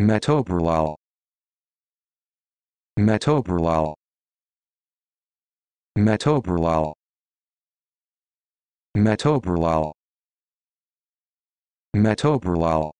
metoprolol metoprolol metoprolol metoprolol metoprolol